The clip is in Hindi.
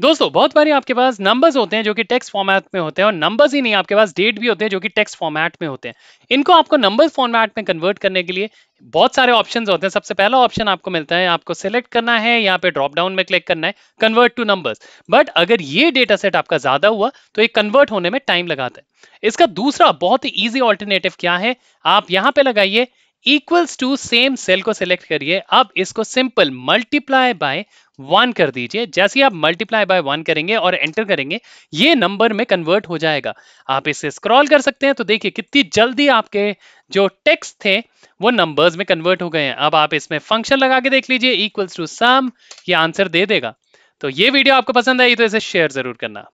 दोस्तों बहुत बारी आपके पास नंबर्स होते हैं जो कि टेक्स्ट फॉर्मेट में होते हैं और नंबर्स ही नहीं आपके पास डेट भी होते हैं जो कि टेक्स्ट फॉर्मेट में होते हैं इनको आपको नंबर फॉर्मेट में कन्वर्ट करने के लिए बहुत सारे ऑप्शंस होते हैं सबसे पहला ऑप्शन आपको मिलता है आपको सिलेक्ट करना है यहाँ पे ड्रॉप डाउन में क्लिक करना है कन्वर्ट टू नंबर्स बट अगर ये डेटा सेट आपका ज्यादा हुआ तो ये कन्वर्ट होने में टाइम लगाता है इसका दूसरा बहुत ही ईजी ऑल्टरनेटिव क्या है आप यहाँ पे लगाइए इक्वल्स टू सेम सेल को सिलेक्ट करिए अब इसको सिंपल मल्टीप्लाई बाय वन कर दीजिए जैसे आप मल्टीप्लाई बाय वन करेंगे और एंटर करेंगे ये नंबर में कन्वर्ट हो जाएगा आप इसे स्क्रॉल कर सकते हैं तो देखिए कितनी जल्दी आपके जो टेक्स्ट थे वो नंबर्स में कन्वर्ट हो गए हैं अब आप इसमें फंक्शन लगा के देख लीजिए इक्वल्स टू सम ये आंसर दे देगा तो ये वीडियो आपको पसंद आई तो इसे शेयर जरूर करना